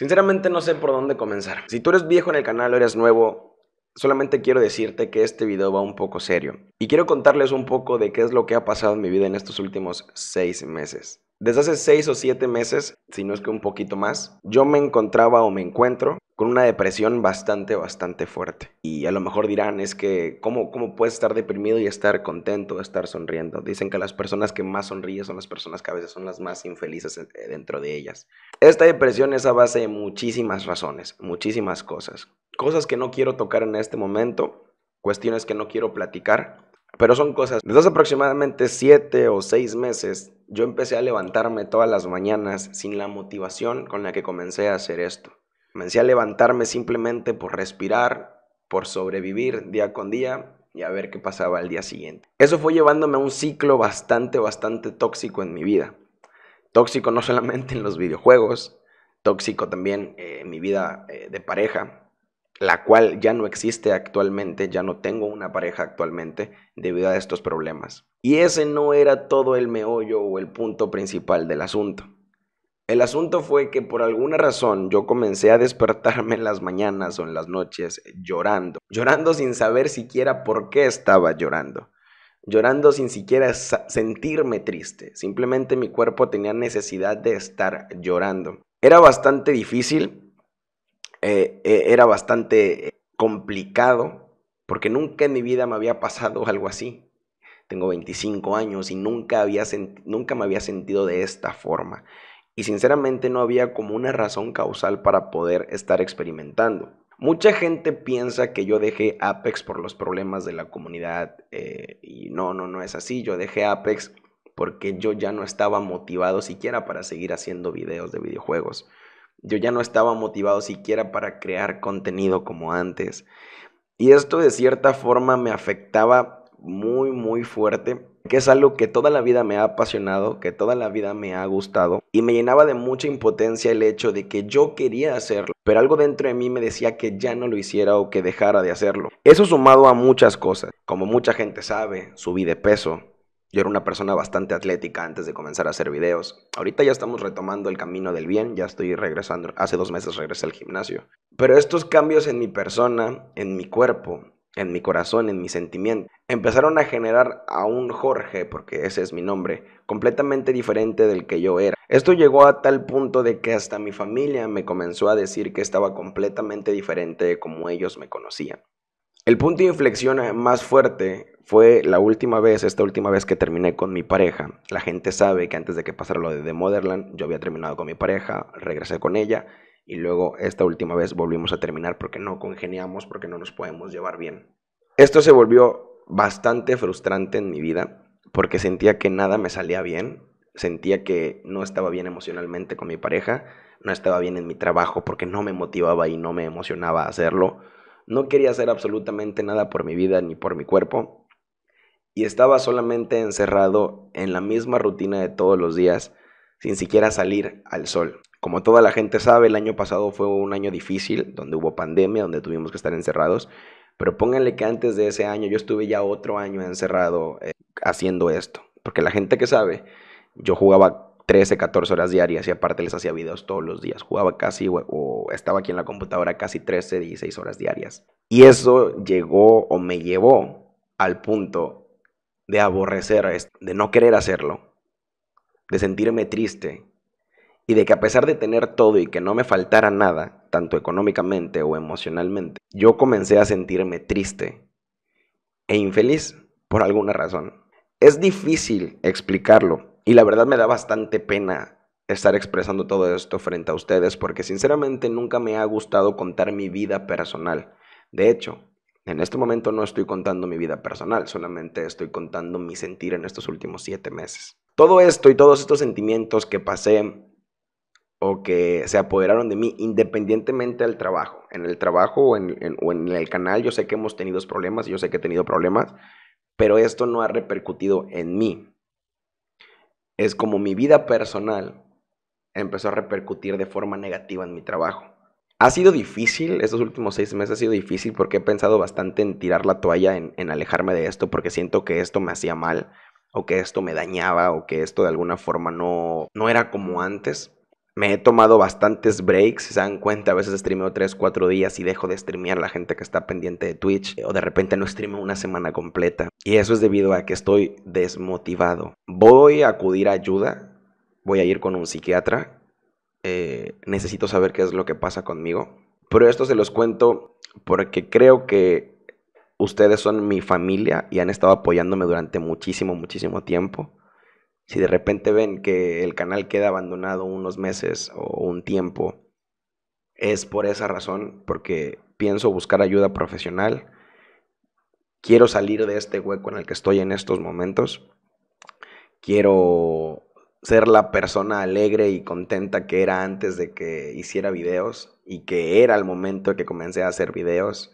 Sinceramente no sé por dónde comenzar. Si tú eres viejo en el canal o eres nuevo, solamente quiero decirte que este video va un poco serio. Y quiero contarles un poco de qué es lo que ha pasado en mi vida en estos últimos seis meses. Desde hace seis o siete meses, si no es que un poquito más, yo me encontraba o me encuentro con una depresión bastante, bastante fuerte. Y a lo mejor dirán, es que, ¿cómo, cómo puedes estar deprimido y estar contento, estar sonriendo? Dicen que las personas que más sonríen son las personas que a veces son las más infelices eh, eh, dentro de ellas. Esta depresión es a base de muchísimas razones, muchísimas cosas. Cosas que no quiero tocar en este momento, cuestiones que no quiero platicar, pero son cosas. Desde hace aproximadamente siete o seis meses, yo empecé a levantarme todas las mañanas sin la motivación con la que comencé a hacer esto. Comencé a levantarme simplemente por respirar, por sobrevivir día con día y a ver qué pasaba al día siguiente. Eso fue llevándome a un ciclo bastante, bastante tóxico en mi vida. Tóxico no solamente en los videojuegos, tóxico también eh, en mi vida eh, de pareja, la cual ya no existe actualmente, ya no tengo una pareja actualmente debido a estos problemas. Y ese no era todo el meollo o el punto principal del asunto. El asunto fue que por alguna razón yo comencé a despertarme en las mañanas o en las noches llorando, llorando sin saber siquiera por qué estaba llorando, llorando sin siquiera sentirme triste, simplemente mi cuerpo tenía necesidad de estar llorando. Era bastante difícil, eh, eh, era bastante eh, complicado, porque nunca en mi vida me había pasado algo así. Tengo 25 años y nunca, había nunca me había sentido de esta forma y sinceramente no había como una razón causal para poder estar experimentando. Mucha gente piensa que yo dejé Apex por los problemas de la comunidad eh, y no, no, no es así. Yo dejé Apex porque yo ya no estaba motivado siquiera para seguir haciendo videos de videojuegos. Yo ya no estaba motivado siquiera para crear contenido como antes. Y esto de cierta forma me afectaba muy, muy fuerte, que es algo que toda la vida me ha apasionado, que toda la vida me ha gustado, y me llenaba de mucha impotencia el hecho de que yo quería hacerlo, pero algo dentro de mí me decía que ya no lo hiciera o que dejara de hacerlo. Eso sumado a muchas cosas, como mucha gente sabe, subí de peso, yo era una persona bastante atlética antes de comenzar a hacer videos. Ahorita ya estamos retomando el camino del bien, ya estoy regresando. Hace dos meses regresé al gimnasio. Pero estos cambios en mi persona, en mi cuerpo, en mi corazón, en mi sentimiento. Empezaron a generar a un Jorge, porque ese es mi nombre, completamente diferente del que yo era. Esto llegó a tal punto de que hasta mi familia me comenzó a decir que estaba completamente diferente de como ellos me conocían. El punto de inflexión más fuerte fue la última vez, esta última vez que terminé con mi pareja. La gente sabe que antes de que pasara lo de The Motherland, yo había terminado con mi pareja, regresé con ella y luego esta última vez volvimos a terminar porque no congeniamos, porque no nos podemos llevar bien. Esto se volvió bastante frustrante en mi vida porque sentía que nada me salía bien, sentía que no estaba bien emocionalmente con mi pareja, no estaba bien en mi trabajo porque no me motivaba y no me emocionaba hacerlo, no quería hacer absolutamente nada por mi vida ni por mi cuerpo y estaba solamente encerrado en la misma rutina de todos los días sin siquiera salir al sol. Como toda la gente sabe, el año pasado fue un año difícil, donde hubo pandemia, donde tuvimos que estar encerrados. Pero pónganle que antes de ese año yo estuve ya otro año encerrado eh, haciendo esto. Porque la gente que sabe, yo jugaba 13, 14 horas diarias y aparte les hacía videos todos los días. Jugaba casi o, estaba aquí en la computadora casi 13, 16 horas diarias. Y eso llegó o me llevó al punto de aborrecer, de no querer hacerlo, de sentirme triste, y de que a pesar de tener todo y que no me faltara nada, tanto económicamente o emocionalmente, yo comencé a sentirme triste e infeliz por alguna razón. Es difícil explicarlo y la verdad me da bastante pena estar expresando todo esto frente a ustedes porque sinceramente nunca me ha gustado contar mi vida personal. De hecho, en este momento no estoy contando mi vida personal, solamente estoy contando mi sentir en estos últimos siete meses. Todo esto y todos estos sentimientos que pasé o que se apoderaron de mí independientemente del trabajo. En el trabajo o en, el canal yo sé que hemos tenido problemas, yo sé que he tenido problemas, pero esto no ha repercutido en mí. Es como mi vida personal empezó a repercutir de forma negativa en mi trabajo. Ha sido difícil, estos últimos seis meses ha sido difícil porque he pensado bastante en tirar la toalla, en, alejarme de esto, porque siento que esto me hacía mal, o que esto me dañaba, o que esto de alguna forma no, no era como antes. Me he tomado bastantes breaks, se dan cuenta, a veces streameo 3, 4 días y dejo de streamear la gente que está pendiente de Twitch eh, o de repente no streameo una semana completa. Y eso es debido a que estoy desmotivado. Voy a acudir a ayuda, voy a ir con un psiquiatra, eh, necesito saber qué es lo que pasa conmigo. Pero esto se los cuento porque creo que ustedes son mi familia y han estado apoyándome durante muchísimo, muchísimo tiempo. Si de repente ven que el canal queda abandonado unos meses o un tiempo, es por esa razón, porque pienso buscar ayuda profesional, quiero salir de este hueco en el que estoy en estos momentos, quiero ser la persona alegre y contenta que era antes de que hiciera videos y que era el momento que comencé a hacer videos.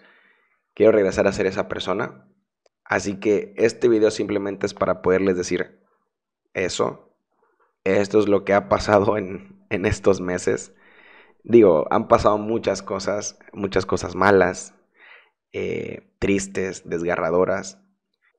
Quiero regresar a ser esa persona. Así que este video simplemente es para poderles decir, eso. Esto es lo que ha pasado en, estos meses. Digo, han pasado muchas cosas, muchas cosas malas, eh, tristes, desgarradoras.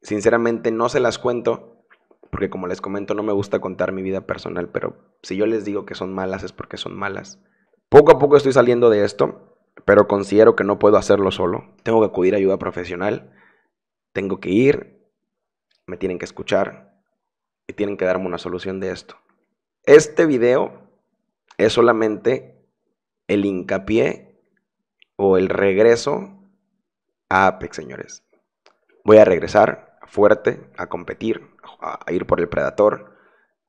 Sinceramente no se las cuento, porque como les comento no me gusta contar mi vida personal, pero si yo les digo que son malas es porque son malas. Poco a poco estoy saliendo de esto, pero considero que no puedo hacerlo solo. Tengo que acudir a ayuda profesional, tengo que ir, me tienen que escuchar, y tienen que darme una solución de esto. Este video es solamente el hincapié o el regreso a Apex, señores. Voy a regresar fuerte, a competir, a ir por el Predator,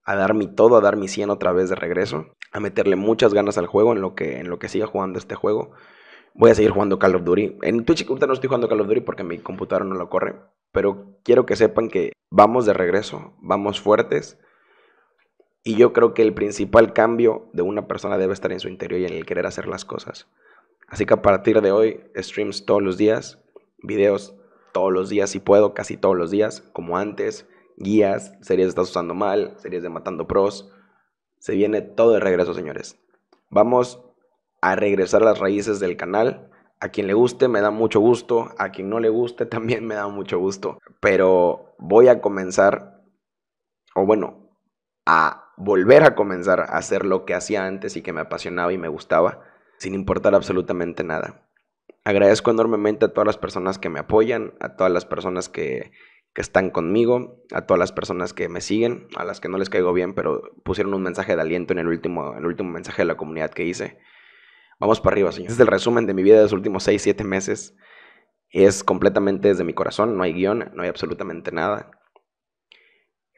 a dar mi todo, a dar mi 100 otra vez de regreso, a meterle muchas ganas al juego en lo que, en lo que siga jugando este juego. Voy a seguir jugando Call of Duty. En Twitch ahorita no estoy jugando Call of Duty porque mi computadora no lo corre, pero quiero que sepan que vamos de regreso, vamos fuertes. Y yo creo que el principal cambio de una persona debe estar en su interior y en el querer hacer las cosas. Así que a partir de hoy, streams todos los días, videos todos los días si puedo, casi todos los días, como antes, guías, series de Estás Usando Mal, series de Matando Pros. Se viene todo de regreso, señores. Vamos a regresar a las raíces del canal a quien le guste me da mucho gusto, a quien no le guste también me da mucho gusto. Pero voy a comenzar, o bueno, a volver a comenzar a hacer lo que hacía antes y que me apasionaba y me gustaba, sin importar absolutamente nada. Agradezco enormemente a todas las personas que me apoyan, a todas las personas que, que están conmigo, a todas las personas que me siguen, a las que no les caigo bien, pero pusieron un mensaje de aliento en el último, el último mensaje de la comunidad que hice. Vamos para arriba, señor. Este es el resumen de mi vida de los últimos 6, 7 meses. Es completamente desde mi corazón, no hay guión, no hay absolutamente nada.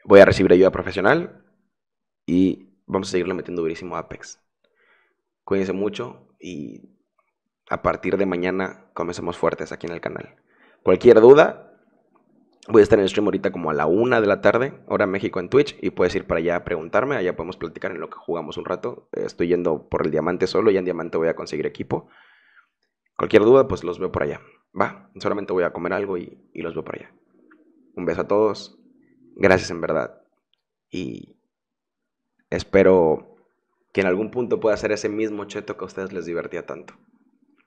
Voy a recibir ayuda profesional y vamos a seguirle metiendo durísimo Apex. Cuídense mucho y a partir de mañana comencemos fuertes aquí en el canal. Cualquier duda, Voy a estar en stream ahorita como a la una de la tarde, hora México en Twitch, y puedes ir para allá a preguntarme, allá podemos platicar en lo que jugamos un rato. Estoy yendo por el diamante solo, ya en diamante voy a conseguir equipo. Cualquier duda, pues los veo por allá. Va, solamente voy a comer algo y, y los veo por allá. Un beso a todos, gracias en verdad. Y espero que en algún punto pueda hacer ese mismo cheto que a ustedes les divertía tanto.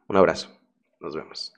Un abrazo, nos vemos.